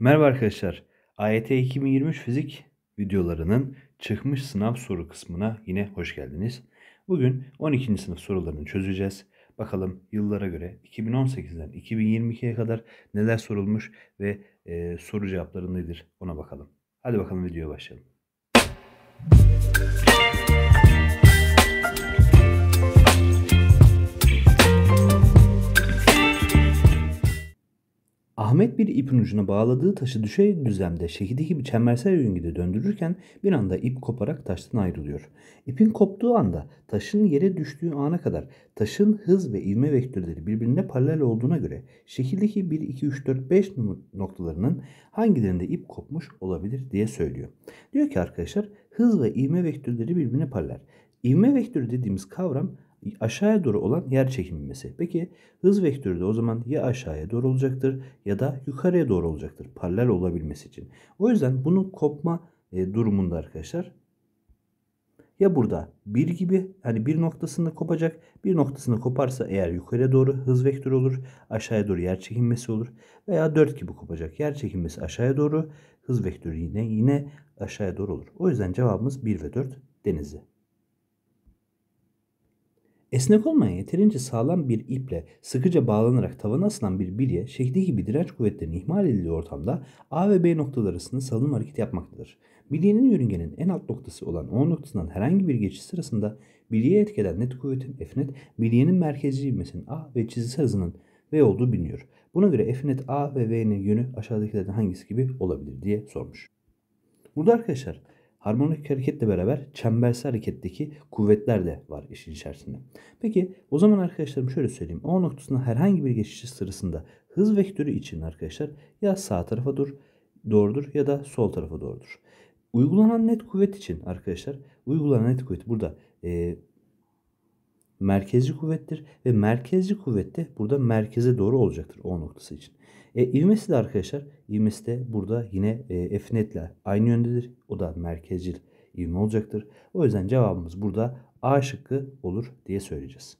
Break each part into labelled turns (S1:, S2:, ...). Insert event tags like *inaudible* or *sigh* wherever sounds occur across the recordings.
S1: Merhaba arkadaşlar. AYT e 2023 fizik videolarının çıkmış sınav soru kısmına yine hoş geldiniz. Bugün 12. sınıf sorularını çözeceğiz. Bakalım yıllara göre 2018'den 2022'ye kadar neler sorulmuş ve e, soru cevapları nedir ona bakalım. Hadi bakalım videoya başlayalım. Ahmet bir ipin ucuna bağladığı taşı düşey düzlemde şekilde gibi çembersel yörüngede döndürürken bir anda ip koparak taştan ayrılıyor. İpin koptuğu anda taşın yere düştüğü ana kadar taşın hız ve ivme vektörleri birbirine paralel olduğuna göre şekildeki 1, 2, 3, 4, 5 noktalarının hangilerinde ip kopmuş olabilir diye söylüyor. Diyor ki arkadaşlar hız ve ivme vektörleri birbirine paralel. İvme vektörü dediğimiz kavram aşağıya doğru olan yer çekilmesi. Peki hız vektörü de o zaman ya aşağıya doğru olacaktır ya da yukarıya doğru olacaktır paralel olabilmesi için. O yüzden bunun kopma e, durumunda arkadaşlar ya burada bir gibi hani bir noktasında kopacak. Bir noktasında koparsa eğer yukarıya doğru hız vektörü olur. Aşağıya doğru yer çekilmesi olur. Veya dört gibi kopacak. Yer çekilmesi aşağıya doğru. Hız vektörü yine yine aşağıya doğru olur. O yüzden cevabımız 1 ve 4 denizi. Esnek olmayan yeterince sağlam bir iple sıkıca bağlanarak tavana asılan bir bilye şekli gibi direnç kuvvetlerini ihmal edildiği ortamda A ve B noktaları arasında salınım hareketi yapmaktadır. Bilyenin yörüngenin en alt noktası olan O noktasından herhangi bir geçiş sırasında bilyeye etkeden net kuvvetin F net, bilyenin merkezi ivmesinin A ve çizgisel hızının V olduğu biliniyor. Buna göre F net A ve V'nin yönü aşağıdakilerden hangisi gibi olabilir diye sormuş. Burada arkadaşlar harmonik hareketle beraber çembersel hareketteki kuvvetler de var işin içerisinde. Peki o zaman arkadaşlarım şöyle söyleyeyim. O noktasında herhangi bir geçiş sırasında hız vektörü için arkadaşlar ya sağ tarafa dur, doğrudur ya da sol tarafa doğrudur. Uygulanan net kuvvet için arkadaşlar uygulanan net kuvvet burada e, merkezci kuvvettir ve merkezci kuvvette burada merkeze doğru olacaktır o noktası için. E, ivmesi de arkadaşlar ivmesi de burada yine e, F netle aynı yöndedir. O da merkezcil ivme olacaktır. O yüzden cevabımız burada A şıkkı olur diye söyleyeceğiz.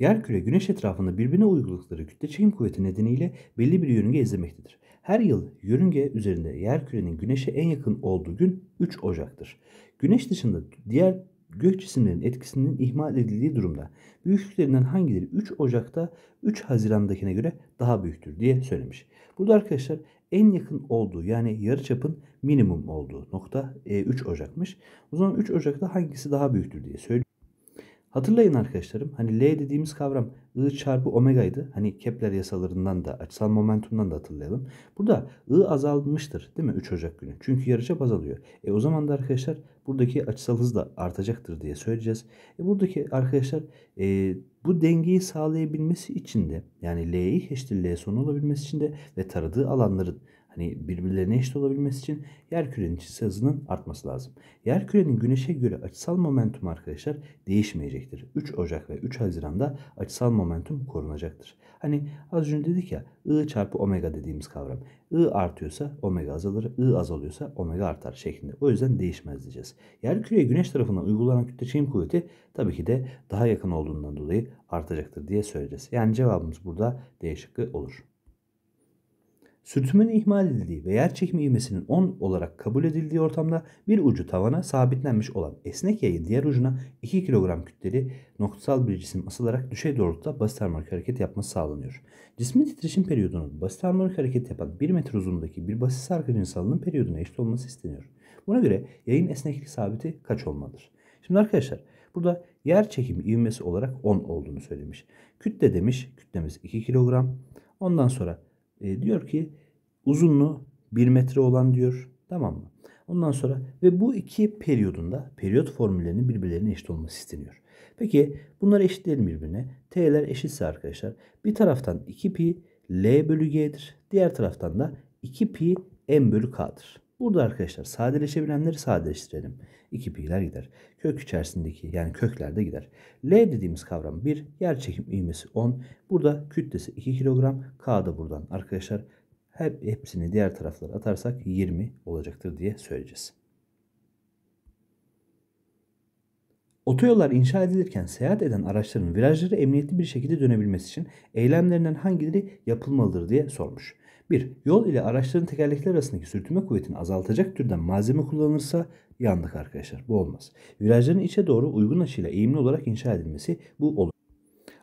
S1: Yerküre güneş etrafında birbirine uyguladıkları kütle çekim kuvveti nedeniyle belli bir yörünge izlemektedir. Her yıl yörünge üzerinde yerkürenin güneşe en yakın olduğu gün 3 Ocak'tır. Güneş dışında diğer gök cisimlerinin etkisinin ihmal edildiği durumda büyüklüklerinden hangileri 3 Ocak'ta 3 Haziran'dakine göre daha büyüktür diye söylemiş. Burada arkadaşlar en yakın olduğu yani yarı çapın minimum olduğu nokta 3 e, Ocak'mış. O zaman 3 Ocak'ta hangisi daha büyüktür diye söylüyor. Hatırlayın arkadaşlarım hani L dediğimiz kavram I çarpı omega'ydı. Hani Kepler yasalarından da açısal momentumdan da hatırlayalım. Burada I azalmıştır değil mi 3 Ocak günü? Çünkü yarıçap azalıyor. E o zaman da arkadaşlar buradaki açısal hız da artacaktır diye söyleyeceğiz. E buradaki arkadaşlar e, bu dengeyi sağlayabilmesi için de yani L'yi eşittir L sonu olabilmesi için de ve taradığı alanların hani birbirlerine eşit olabilmesi için yer kürenin çizgi hızının artması lazım. Yer kürenin güneşe göre açısal momentum arkadaşlar değişmeyecektir. 3 Ocak ve 3 Haziran'da açısal momentum korunacaktır. Hani az önce dedik ya I çarpı omega dediğimiz kavram. I artıyorsa omega azalır, I azalıyorsa omega artar şeklinde. O yüzden değişmez diyeceğiz. Yer küreye güneş tarafından uygulanan kütle çekim kuvveti tabii ki de daha yakın olduğundan dolayı artacaktır diye söyleyeceğiz. Yani cevabımız burada değişikliği olur. Sürtünmenin ihmal edildiği ve yer çekimi ivmesinin 10 olarak kabul edildiği ortamda bir ucu tavana sabitlenmiş olan esnek yayın diğer ucuna 2 kilogram kütleli noktasal bir cisim asılarak düşey doğrultuda basit harmonik hareket yapması sağlanıyor. Cismin titreşim periyodunun basit harmonik hareket yapan 1 metre uzunluğundaki bir basit sarkacın salının periyoduna eşit olması isteniyor. Buna göre yayın esneklik sabiti kaç olmalıdır? Şimdi arkadaşlar burada yer çekimi ivmesi olarak 10 olduğunu söylemiş. Kütle demiş. Kütlemiz 2 kilogram. Ondan sonra e, diyor ki uzunluğu 1 metre olan diyor. Tamam mı? Ondan sonra ve bu iki periyodunda periyot formüllerinin birbirlerine eşit olması isteniyor. Peki bunlar eşitleyelim birbirine. T'ler eşitse arkadaşlar bir taraftan 2 pi L bölü G'dir. Diğer taraftan da 2 pi M bölü K'dır. Burada arkadaşlar sadeleşebilenleri sadeleştirelim. 2 pi'ler gider. Kök içerisindeki yani köklerde gider. L dediğimiz kavram 1. Yer çekim ivmesi 10. Burada kütlesi 2 kilogram. K da buradan arkadaşlar hep hepsini diğer taraflara atarsak 20 olacaktır diye söyleyeceğiz. Otoyollar inşa edilirken seyahat eden araçların virajları emniyetli bir şekilde dönebilmesi için eylemlerinden hangileri yapılmalıdır diye sormuş. 1. Yol ile araçların tekerlekler arasındaki sürtünme kuvvetini azaltacak türden malzeme kullanılırsa yandık arkadaşlar. Bu olmaz. Virajların içe doğru uygun açıyla eğimli olarak inşa edilmesi bu olur.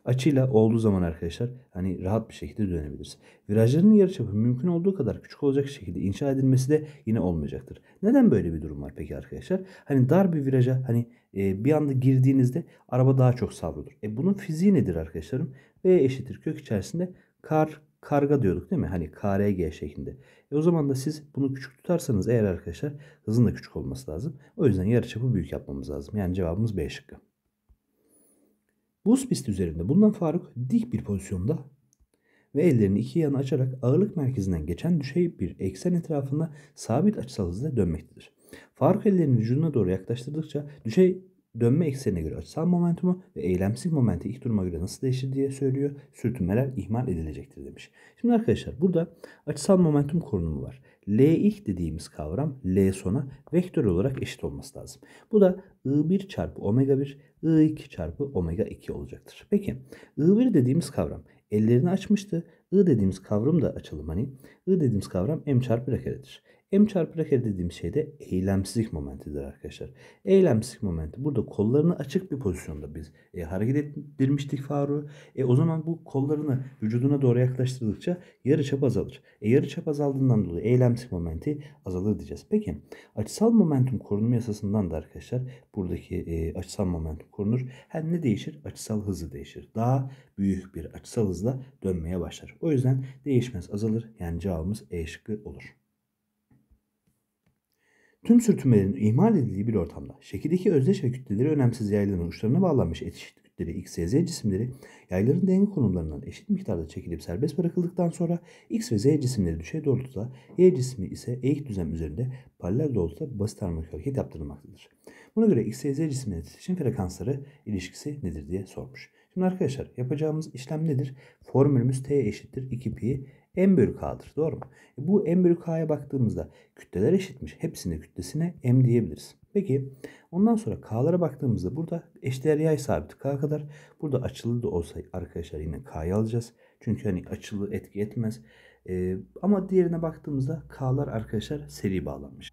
S1: Açıyla olduğu zaman arkadaşlar hani rahat bir şekilde dönebiliriz. Virajların yarıçapı mümkün olduğu kadar küçük olacak şekilde inşa edilmesi de yine olmayacaktır. Neden böyle bir durum var peki arkadaşlar? Hani dar bir viraja hani e, bir anda girdiğinizde araba daha çok savrulur. E bunun fiziği nedir arkadaşlarım? V eşittir kök içerisinde kar karga diyorduk değil mi? Hani KRG şeklinde. E o zaman da siz bunu küçük tutarsanız eğer arkadaşlar hızın da küçük olması lazım. O yüzden yarıçapı büyük yapmamız lazım. Yani cevabımız B şıkkı. Buz pisti üzerinde bulunan Faruk dik bir pozisyonda ve ellerini iki yana açarak ağırlık merkezinden geçen düşey bir eksen etrafında sabit açısal hızla dönmektedir. Faruk ellerini vücuduna doğru yaklaştırdıkça düşey dönme eksenine göre açısal momentumu ve eylemsel momenti ilk duruma göre nasıl değişir diye söylüyor. Sürtünmeler ihmal edilecektir demiş. Şimdi arkadaşlar burada açısal momentum korunumu var. L ilk dediğimiz kavram L sona vektör olarak eşit olması lazım. Bu da I1 çarpı omega 1, I2 çarpı omega 2 olacaktır. Peki I1 dediğimiz kavram ellerini açmıştı. I dediğimiz kavram da açalım hani. I dediğimiz kavram M çarpı R karedir. M çarpı hareket dediğim şey de eylemsizlik momentidir arkadaşlar. Eylemsizlik momenti. Burada kollarını açık bir pozisyonda biz e, hareket ettirmiştik Faruk'u. E, o zaman bu kollarını vücuduna doğru yaklaştırdıkça yarı çap azalır. E, yarı çap azaldığından dolayı eylemsizlik momenti azalır diyeceğiz. Peki açısal momentum korunma yasasından da arkadaşlar buradaki e, açısal momentum korunur. Hem ne değişir? Açısal hızı değişir. Daha büyük bir açısal hızla dönmeye başlar. O yüzden değişmez azalır. Yani cevabımız E şıkkı olur. Tüm sürtünmelerin ihmal edildiği bir ortamda şekildeki özdeş ve kütleleri önemsiz yayların uçlarına bağlanmış eşit kütleri X, Y, Z cisimleri yayların denge konumlarından eşit miktarda çekilip serbest bırakıldıktan sonra X ve Z cisimleri düşey doğrultuda Y cismi ise eğik düzlem üzerinde paralel doğrultuda basit harmonik hareket yaptırılmaktadır. Buna göre X, Y, Z cisimleri titreşim frekansları ilişkisi nedir diye sormuş. Şimdi arkadaşlar yapacağımız işlem nedir? Formülümüz T eşittir 2 pi m bölü k'dır. Doğru mu? E bu m bölü k'ya baktığımızda kütleler eşitmiş. Hepsinin kütlesine m diyebiliriz. Peki ondan sonra k'lara baktığımızda burada eşdeğer yay sabiti k kadar. Burada açılı da olsa arkadaşlar yine k'yı alacağız. Çünkü hani açılı etki etmez. E, ama diğerine baktığımızda k'lar arkadaşlar seri bağlanmış.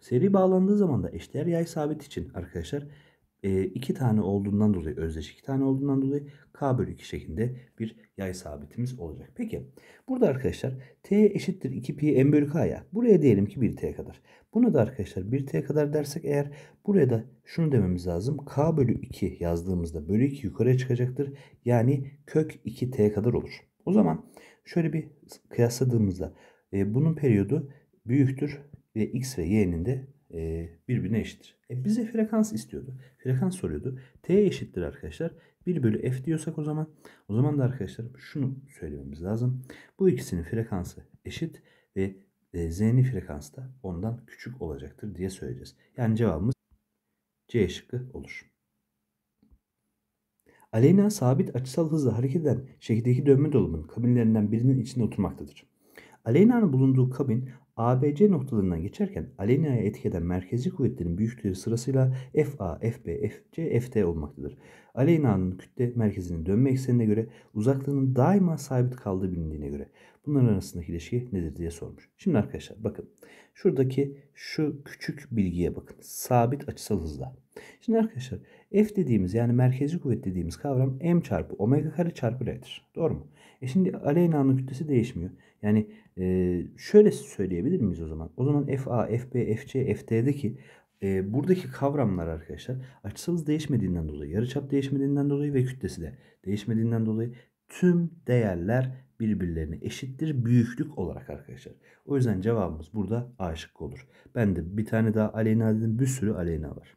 S1: Seri bağlandığı zaman da eşdeğer yay sabit için arkadaşlar 2 tane olduğundan dolayı özdeş iki tane olduğundan dolayı k bölü 2 şeklinde bir yay sabitimiz olacak. Peki burada arkadaşlar t eşittir 2 pi m bölü k ya. Buraya diyelim ki 1 t kadar. Buna da arkadaşlar 1 t kadar dersek eğer buraya da şunu dememiz lazım. k bölü 2 yazdığımızda bölü 2 yukarıya çıkacaktır. Yani kök 2 t kadar olur. O zaman şöyle bir kıyasladığımızda e, bunun periyodu büyüktür ve x ve y'nin de e, birbirine eşittir. E bize frekans istiyordu. Frekans soruyordu. T eşittir arkadaşlar. 1 bölü f diyorsak o zaman. O zaman da arkadaşlar şunu söylememiz lazım. Bu ikisinin frekansı eşit ve e, z'nin frekansı da ondan küçük olacaktır diye söyleyeceğiz. Yani cevabımız C şıkkı olur. Aleyna sabit açısal hızla hareket eden şekildeki dönme dolabının kabinlerinden birinin içinde oturmaktadır. Aleyna'nın bulunduğu kabin ABC noktalarından geçerken Aleyna'ya etkileyen merkezi kuvvetlerin büyüklükleri sırasıyla FA, FB, FC, FT olmaktadır. Aleyna'nın kütle merkezinin dönme eksenine göre uzaklığının daima sabit kaldığı bilindiğine göre bunların arasındaki ilişki nedir diye sormuş. Şimdi arkadaşlar bakın şuradaki şu küçük bilgiye bakın. Sabit açısal hızla. Şimdi arkadaşlar F dediğimiz yani merkezi kuvvet dediğimiz kavram M çarpı omega kare çarpı R'dir. Doğru mu? E şimdi Aleyna'nın kütlesi değişmiyor. Yani ee, şöyle söyleyebilir miyiz o zaman? O zaman FA, FB, FC, FD'deki e, buradaki kavramlar arkadaşlar açısız değişmediğinden dolayı, yarıçap değişmediğinden dolayı ve kütlesi de değişmediğinden dolayı tüm değerler birbirlerine eşittir büyüklük olarak arkadaşlar. O yüzden cevabımız burada A şıkkı olur. Ben de bir tane daha aleyna dedim. Bir sürü aleyna var.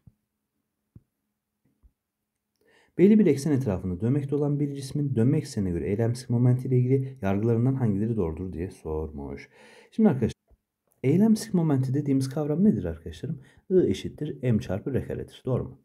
S1: Belli bir eksen etrafında dönmekte olan bir cismin dönme eksenine göre eylemsiz momenti ile ilgili yargılarından hangileri doğrudur diye sormuş. Şimdi arkadaşlar Eylem sık momenti dediğimiz kavram nedir arkadaşlarım? I eşittir m çarpı r karedir. Doğru mu?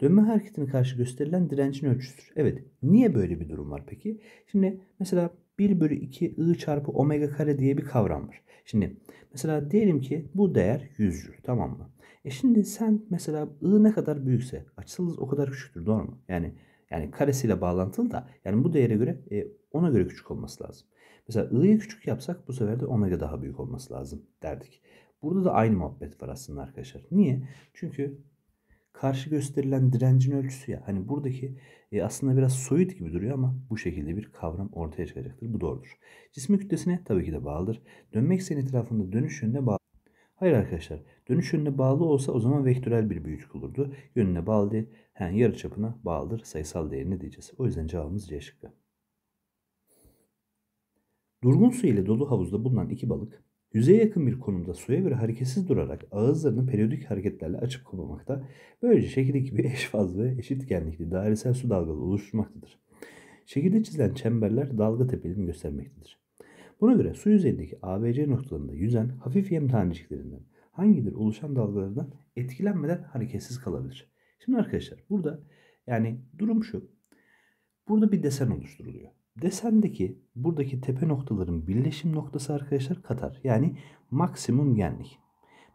S1: Dönme hareketine karşı gösterilen direncin ölçüsüdür. Evet. Niye böyle bir durum var peki? Şimdi mesela 1 bölü 2 I çarpı omega kare diye bir kavram var. Şimdi mesela diyelim ki bu değer 100 Joule tamam mı? E şimdi sen mesela I ne kadar büyükse açısal o kadar küçüktür doğru mu? Yani yani karesiyle bağlantılı da yani bu değere göre e, ona göre küçük olması lazım. Mesela i'yi küçük yapsak bu sefer de omega daha büyük olması lazım derdik. Burada da aynı muhabbet var aslında arkadaşlar. Niye? Çünkü karşı gösterilen direncin ölçüsü ya. Hani buradaki e, aslında biraz soyut gibi duruyor ama bu şekilde bir kavram ortaya çıkacaktır. Bu doğrudur. Cismin kütlesine tabii ki de bağlıdır. Dönmek ekseni etrafında dönüş yönüne bağlı. Hayır arkadaşlar. Dönüş yönüne bağlı olsa o zaman vektörel bir büyüklük olurdu. Yönüne bağlı değil. Yani yarı çapına bağlıdır. Sayısal değerine diyeceğiz. O yüzden cevabımız C şıkkı. Durgun su ile dolu havuzda bulunan iki balık yüzeye yakın bir konumda suya göre hareketsiz durarak ağızlarını periyodik hareketlerle açıp kapamakta, böylece şekildeki bir *laughs* eş faz ve eşit genlikli dairesel su dalgalı oluşturmaktadır. Şekilde çizilen çemberler dalga tepelim göstermektedir. Buna göre su yüzeyindeki ABC noktalarında yüzen hafif yem taneciklerinden hangileri oluşan dalgalardan etkilenmeden hareketsiz kalabilir. Şimdi arkadaşlar burada yani durum şu. Burada bir desen oluşturuluyor. Desendeki buradaki tepe noktaların birleşim noktası arkadaşlar katar. Yani maksimum genlik.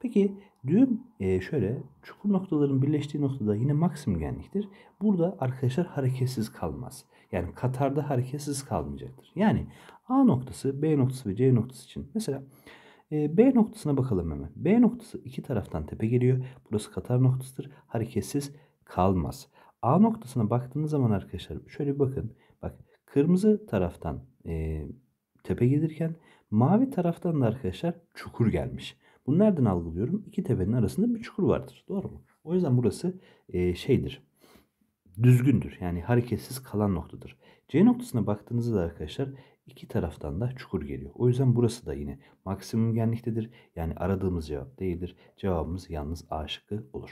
S1: Peki düğüm e, şöyle çukur noktaların birleştiği noktada yine maksimum genliktir. Burada arkadaşlar hareketsiz kalmaz. Yani Katar'da hareketsiz kalmayacaktır. Yani A noktası, B noktası ve C noktası için. Mesela e, B noktasına bakalım hemen. B noktası iki taraftan tepe geliyor. Burası katar noktasıdır. Hareketsiz kalmaz. A noktasına baktığınız zaman arkadaşlar şöyle bir bakın. Bak kırmızı taraftan e, tepe gelirken mavi taraftan da arkadaşlar çukur gelmiş. Bunu nereden algılıyorum? İki tepenin arasında bir çukur vardır. Doğru mu? O yüzden burası e, şeydir. Düzgündür. Yani hareketsiz kalan noktadır. C noktasına baktığınızda arkadaşlar İki taraftan da çukur geliyor. O yüzden burası da yine maksimum genliktedir. Yani aradığımız cevap değildir. Cevabımız yalnız A şıkkı olur.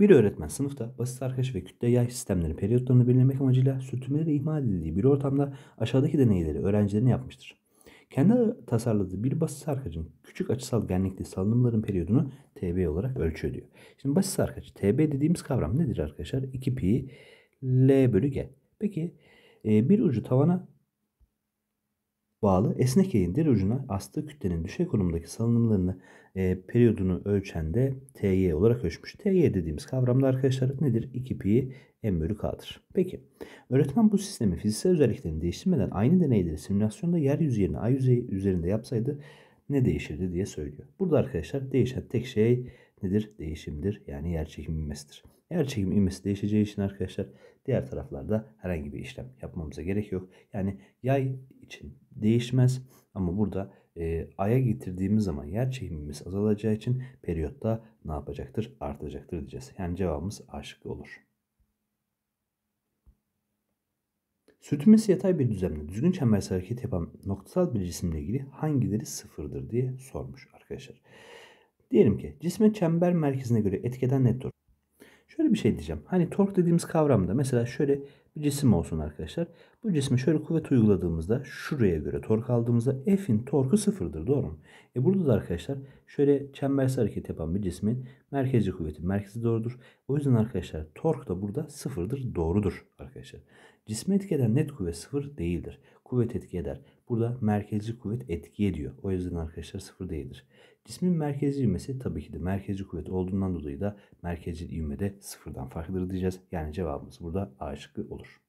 S1: Bir öğretmen sınıfta basit arkadaş ve kütle yay sistemlerin periyotlarını belirlemek amacıyla sürtünmeleri ihmal edildiği bir ortamda aşağıdaki deneyleri öğrencilerine yapmıştır. Kendi tasarladığı bir basit sarkacın küçük açısal genlikli salınımların periyodunu TB olarak ölçüyor diyor. Şimdi basit sarkacı TB dediğimiz kavram nedir arkadaşlar? 2 pi L bölü G. Peki e, bir ucu tavana bağlı esnek yayın diğer ucuna astığı kütlenin düşey konumdaki salınımlarını e, periyodunu ölçen de TY olarak ölçmüş. TY dediğimiz kavramda arkadaşlar nedir? 2 pi m bölü k'dır. Peki öğretmen bu sistemin fiziksel özelliklerini değiştirmeden aynı deneyleri simülasyonda yeryüzü yerine ay yüzeyi üzerinde yapsaydı ne değişirdi diye söylüyor. Burada arkadaşlar değişen tek şey nedir? Değişimdir. Yani yer çekimi inmesidir. Yer çekimi inmesi değişeceği için arkadaşlar Diğer taraflarda herhangi bir işlem yapmamıza gerek yok. Yani yay için değişmez ama burada e, aya getirdiğimiz zaman yer çekimimiz azalacağı için periyotta ne yapacaktır? Artacaktır diyeceğiz. Yani cevabımız A olur. Sürtünmesi yatay bir düzlemde düzgün çembersel hareket yapan noktasal bir cisimle ilgili hangileri sıfırdır diye sormuş arkadaşlar. Diyelim ki cisme çember merkezine göre etkeden dur? Şöyle bir şey diyeceğim. Hani tork dediğimiz kavramda mesela şöyle bir cisim olsun arkadaşlar. Bu cisme şöyle kuvvet uyguladığımızda şuraya göre tork aldığımızda F'in torku sıfırdır. Doğru mu? E burada da arkadaşlar şöyle çembersiz hareket yapan bir cismin merkezi kuvveti merkezi doğrudur. O yüzden arkadaşlar tork da burada sıfırdır. Doğrudur arkadaşlar. Cisme etki net kuvvet sıfır değildir. Kuvvet etki eder. Burada merkezi kuvvet etki ediyor. O yüzden arkadaşlar sıfır değildir. Cismin merkezi ivmesi tabii ki de merkezi kuvvet olduğundan dolayı da merkezi ivme de sıfırdan farklıdır diyeceğiz. Yani cevabımız burada A şıkkı olur.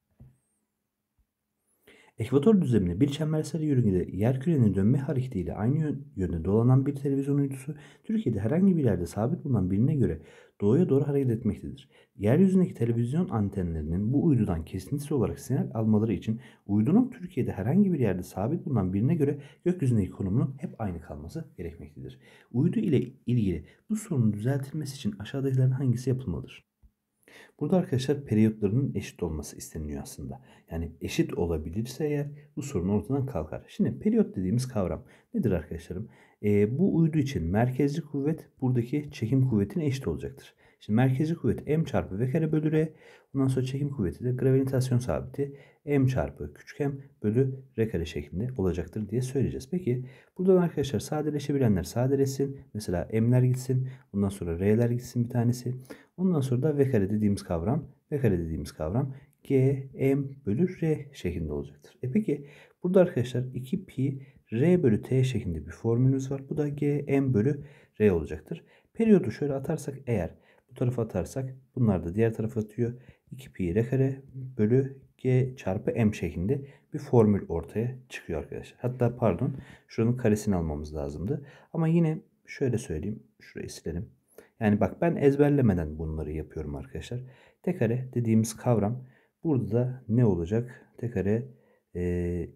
S1: Ekvator düzlemine bir çembersel yörüngede yer kürenin dönme hareketiyle aynı yönde dolanan bir televizyon uydusu Türkiye'de herhangi bir yerde sabit bulunan birine göre doğuya doğru hareket etmektedir. Yeryüzündeki televizyon antenlerinin bu uydudan kesintisiz olarak sinyal almaları için uydunun Türkiye'de herhangi bir yerde sabit bulunan birine göre gökyüzündeki konumunun hep aynı kalması gerekmektedir. Uydu ile ilgili bu sorunun düzeltilmesi için aşağıdakilerin hangisi yapılmalıdır? Burada arkadaşlar periyotlarının eşit olması isteniliyor aslında. Yani eşit olabilirse eğer bu sorun ortadan kalkar. Şimdi periyot dediğimiz kavram nedir arkadaşlarım? E, bu uydu için merkezci kuvvet buradaki çekim kuvvetine eşit olacaktır. Şimdi merkezi kuvvet m çarpı v kare bölü r. Ondan sonra çekim kuvveti de gravitasyon sabiti m çarpı küçük m bölü r kare şeklinde olacaktır diye söyleyeceğiz. Peki buradan arkadaşlar sadeleşebilenler sadeleşsin. Mesela m'ler gitsin. Ondan sonra r'ler gitsin bir tanesi. Ondan sonra da v kare dediğimiz kavram, v kare dediğimiz kavram g m bölü r şeklinde olacaktır. E peki burada arkadaşlar 2 pi r bölü t şeklinde bir formülümüz var. Bu da g m bölü r olacaktır. Periyodu şöyle atarsak eğer bu tarafa atarsak bunlar da diğer tarafa atıyor. 2 pi r kare bölü g çarpı m şeklinde bir formül ortaya çıkıyor arkadaşlar. Hatta pardon şuranın karesini almamız lazımdı. Ama yine şöyle söyleyeyim. Şurayı silelim. Yani bak ben ezberlemeden bunları yapıyorum arkadaşlar. Tekare dediğimiz kavram burada da ne olacak? Tekare kare e,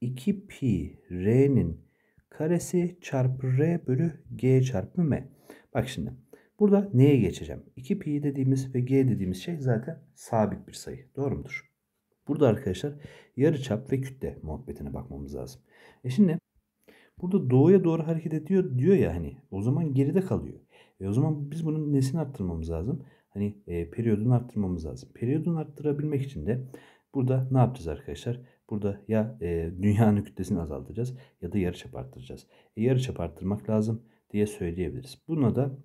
S1: 2 pi r'nin karesi çarpı r bölü g çarpı m. Bak şimdi burada neye geçeceğim? 2 pi dediğimiz ve g dediğimiz şey zaten sabit bir sayı. Doğru mudur? Burada arkadaşlar yarıçap ve kütle muhabbetine bakmamız lazım. E şimdi burada doğuya doğru hareket ediyor diyor ya hani o zaman geride kalıyor. E, o zaman biz bunun nesini arttırmamız lazım? Hani e, periyodunu arttırmamız lazım. Periyodunu arttırabilmek için de burada ne yapacağız arkadaşlar? Burada ya e, dünyanın *laughs* kütlesini azaltacağız ya da yarıçap arttıracağız. E, yarıçap arttırmak lazım diye söyleyebiliriz. Buna da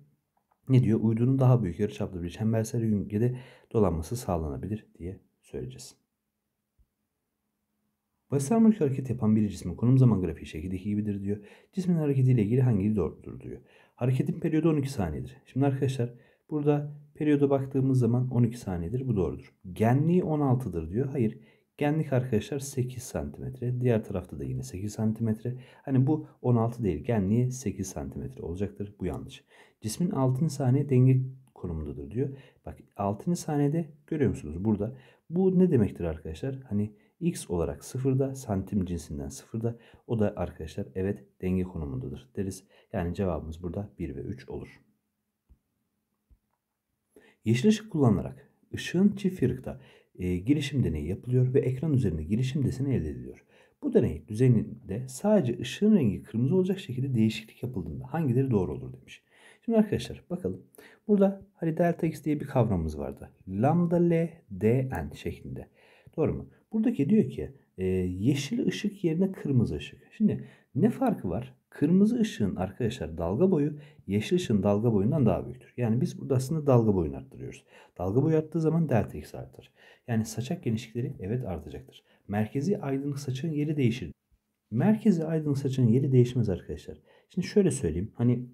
S1: ne diyor? Uydunun daha büyük yarıçaplı bir çembersel yörüngede dolanması sağlanabilir diye söyleyeceğiz. Basit harmonik hareket yapan bir cismin konum zaman grafiği şekildeki gibidir diyor. Cismin hareketiyle ilgili hangi doğrudur diyor. Hareketin periyodu 12 saniyedir. Şimdi arkadaşlar burada periyoda baktığımız zaman 12 saniyedir. Bu doğrudur. Genliği 16'dır diyor. Hayır. Genlik arkadaşlar 8 santimetre. Diğer tarafta da yine 8 santimetre. Hani bu 16 değil. Genliği 8 santimetre olacaktır. Bu yanlış. Cismin 6. saniye denge konumundadır diyor. Bak 6. saniyede görüyor musunuz burada? Bu ne demektir arkadaşlar? Hani X olarak sıfırda, santim cinsinden sıfırda. O da arkadaşlar evet denge konumundadır deriz. Yani cevabımız burada 1 ve 3 olur. Yeşil ışık kullanılarak ışığın çift yarıkta e, girişim deneyi yapılıyor ve ekran üzerinde girişim deseni elde ediliyor. Bu deney düzeninde sadece ışığın rengi kırmızı olacak şekilde değişiklik yapıldığında hangileri doğru olur demiş. Şimdi arkadaşlar bakalım. Burada hani delta x diye bir kavramımız vardı. Lambda L dn şeklinde. Doğru mu? Buradaki diyor ki e, yeşil ışık yerine kırmızı ışık. Şimdi ne farkı var? Kırmızı ışığın arkadaşlar dalga boyu yeşil ışığın dalga boyundan daha büyüktür. Yani biz burada aslında dalga boyunu arttırıyoruz. Dalga boyu arttığı zaman delta x artar. Yani saçak genişlikleri evet artacaktır. Merkezi aydınlık saçın yeri değişir. Merkezi aydınlık saçın yeri değişmez arkadaşlar. Şimdi şöyle söyleyeyim. Hani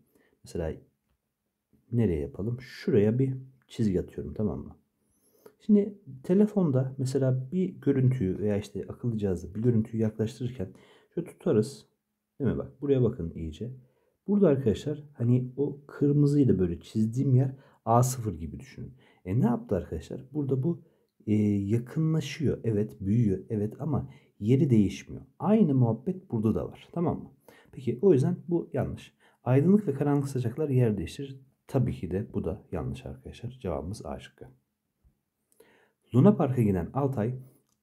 S1: mesela nereye yapalım? Şuraya bir çizgi atıyorum tamam mı? Şimdi telefonda mesela bir görüntüyü veya işte akıllı cihazda bir görüntüyü yaklaştırırken şöyle tutarız. Değil mi bak buraya bakın iyice. Burada arkadaşlar hani o kırmızıyla böyle çizdiğim yer A0 gibi düşünün. E ne yaptı arkadaşlar? Burada bu e, yakınlaşıyor. Evet büyüyor. Evet ama yeri değişmiyor. Aynı muhabbet burada da var. Tamam mı? Peki o yüzden bu yanlış. Aydınlık ve karanlık sıcaklar yer değiştirir. Tabii ki de bu da yanlış arkadaşlar. Cevabımız A şıkkı. Luna Park'a giden Altay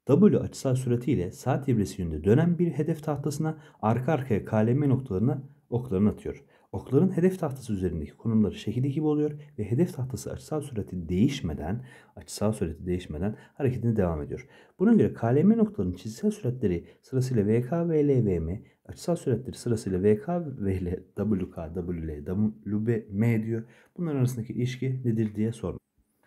S1: W açısal süratiyle saat ibresi yönünde dönen bir hedef tahtasına arka arkaya kalemi noktalarına oklarını atıyor. Okların hedef tahtası üzerindeki konumları şekil gibi oluyor ve hedef tahtası açısal sürati değişmeden, açısal sürati değişmeden hareketine devam ediyor. Buna göre KLM noktalarının çizgisel süratleri sırasıyla VK, VL, VM, açısal süratleri sırasıyla VK, VL, WK, WL, WM diyor. Bunların arasındaki ilişki nedir diye sormuş.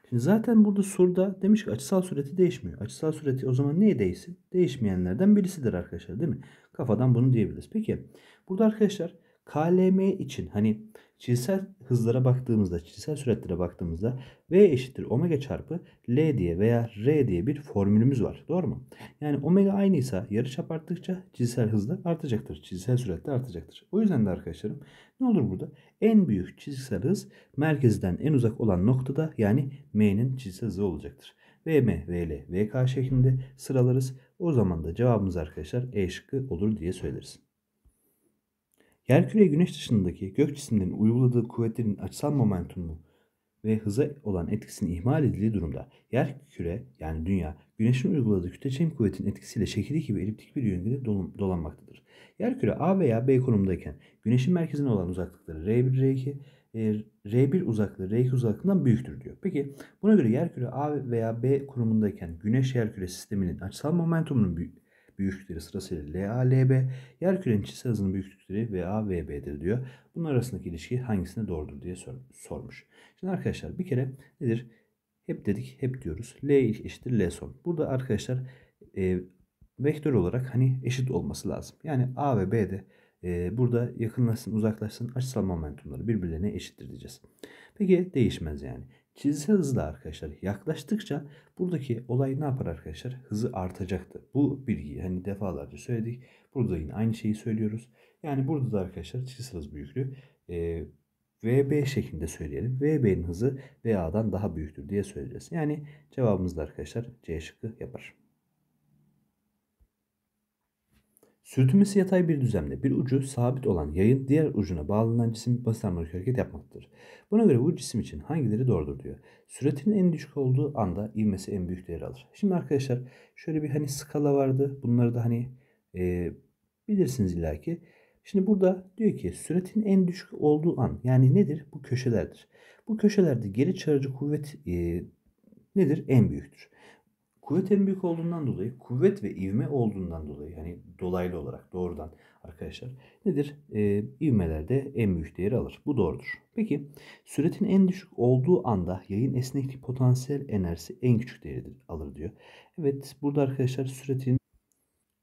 S1: Şimdi zaten burada surda demiş ki açısal süreti değişmiyor. Açısal süreti o zaman neye değişsin? Değişmeyenlerden birisidir arkadaşlar değil mi? Kafadan bunu diyebiliriz. Peki burada arkadaşlar KLM için hani çizsel hızlara baktığımızda, çizsel süratlere baktığımızda V eşittir omega çarpı L diye veya R diye bir formülümüz var. Doğru mu? Yani omega aynıysa yarıçap arttıkça çizsel hız da artacaktır. Çizsel sürat de artacaktır. O yüzden de arkadaşlarım ne olur burada? En büyük çizsel hız merkezden en uzak olan noktada yani M'nin çizsel hızı olacaktır. VM, VL, VK şeklinde sıralarız. O zaman da cevabımız arkadaşlar E şıkkı olur diye söyleriz. Yerküre güneş dışındaki gök cisimlerinin uyguladığı kuvvetlerin açısal momentumu ve hıza olan etkisini ihmal edildiği durumda yer küre yani dünya güneşin uyguladığı kütleçekim kuvvetinin etkisiyle şekilli gibi eliptik bir yörüngede dolanmaktadır. Yer küre A veya B konumdayken güneşin merkezine olan uzaklıkları R1, R2, R1 uzaklığı R2 uzaklığından büyüktür diyor. Peki buna göre yer küre A veya B konumundayken güneş yer küre sisteminin açısal momentumunun büyük büyüklükleri sırasıyla LALB, yer kürenin çizgi hızının büyüklükleri VA, diyor. Bunun arasındaki ilişki hangisine doğrudur diye sor sormuş. Şimdi arkadaşlar bir kere nedir? Hep dedik, hep diyoruz. L eşittir L son. Burada arkadaşlar e, vektör olarak hani eşit olması lazım. Yani A ve B'de e, burada yakınlaşsın, uzaklaşsın açısal momentumları birbirlerine eşittir diyeceğiz. Peki değişmez yani. Çizgisel hızla arkadaşlar yaklaştıkça buradaki olay ne yapar arkadaşlar? Hızı artacaktır. Bu bilgiyi hani defalarca söyledik. Burada yine aynı şeyi söylüyoruz. Yani burada da arkadaşlar çizgisel hız büyüklüğü e, VB şeklinde söyleyelim. VB'nin hızı VA'dan daha büyüktür diye söyleyeceğiz. Yani cevabımız da arkadaşlar C şıkkı yapar. Sürtünmesi yatay bir düzlemde bir ucu sabit olan yayın diğer ucuna bağlanan cisim basamörkü hareket yapmaktadır. Buna göre bu cisim için hangileri doğrudur diyor. Süratin en düşük olduğu anda ilmesi en büyük değer alır. Şimdi arkadaşlar şöyle bir hani skala vardı. Bunları da hani e, bilirsiniz illaki. Şimdi burada diyor ki süretin en düşük olduğu an yani nedir? Bu köşelerdir. Bu köşelerde geri çarıcı kuvvet e, nedir? En büyüktür. Kuvvet en büyük olduğundan dolayı kuvvet ve ivme olduğundan dolayı yani dolaylı olarak doğrudan arkadaşlar nedir? E, ivmelerde en büyük değeri alır. Bu doğrudur. Peki süretin en düşük olduğu anda yayın esneklik potansiyel enerjisi en küçük değeridir alır diyor. Evet burada arkadaşlar süretin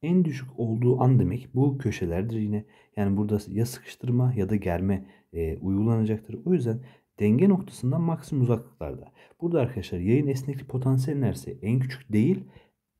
S1: en düşük olduğu an demek bu köşelerdir yine. Yani burada ya sıkıştırma ya da germe e, uygulanacaktır. O yüzden denge noktasından maksimum uzaklıklarda. Burada arkadaşlar yayın esneklik potansiyeline erse en küçük değil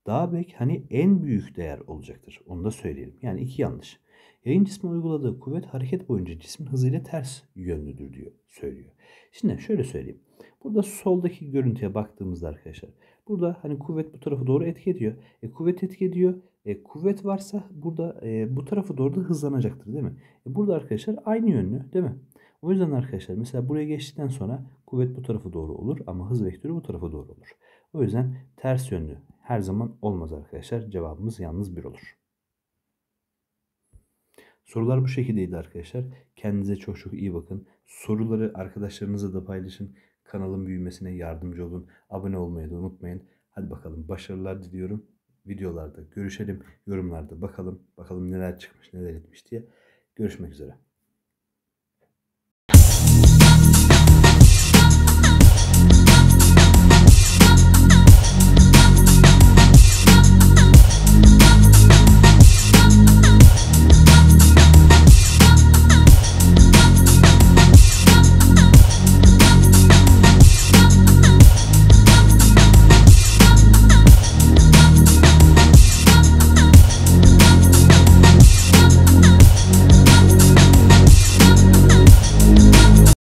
S1: daha belki hani en büyük değer olacaktır. Onu da söyleyelim. Yani iki yanlış. Yayın cismi uyguladığı kuvvet hareket boyunca cismin hızıyla ters yönlüdür diyor, söylüyor. Şimdi şöyle söyleyeyim. Burada soldaki görüntüye baktığımızda arkadaşlar burada hani kuvvet bu tarafı doğru etki ediyor. E, kuvvet etki ediyor. E, kuvvet varsa burada e, bu tarafı doğru da hızlanacaktır değil mi? E, burada arkadaşlar aynı yönlü değil mi? O yüzden arkadaşlar mesela buraya geçtikten sonra kuvvet bu tarafa doğru olur ama hız vektörü bu tarafa doğru olur. O yüzden ters yönlü her zaman olmaz arkadaşlar. Cevabımız yalnız bir olur. Sorular bu şekildeydi arkadaşlar. Kendinize çok çok iyi bakın. Soruları arkadaşlarınızla da paylaşın. Kanalın büyümesine yardımcı olun. Abone olmayı da unutmayın. Hadi bakalım başarılar diliyorum. Videolarda görüşelim. Yorumlarda bakalım. Bakalım neler çıkmış neler etmiş diye. Görüşmek üzere.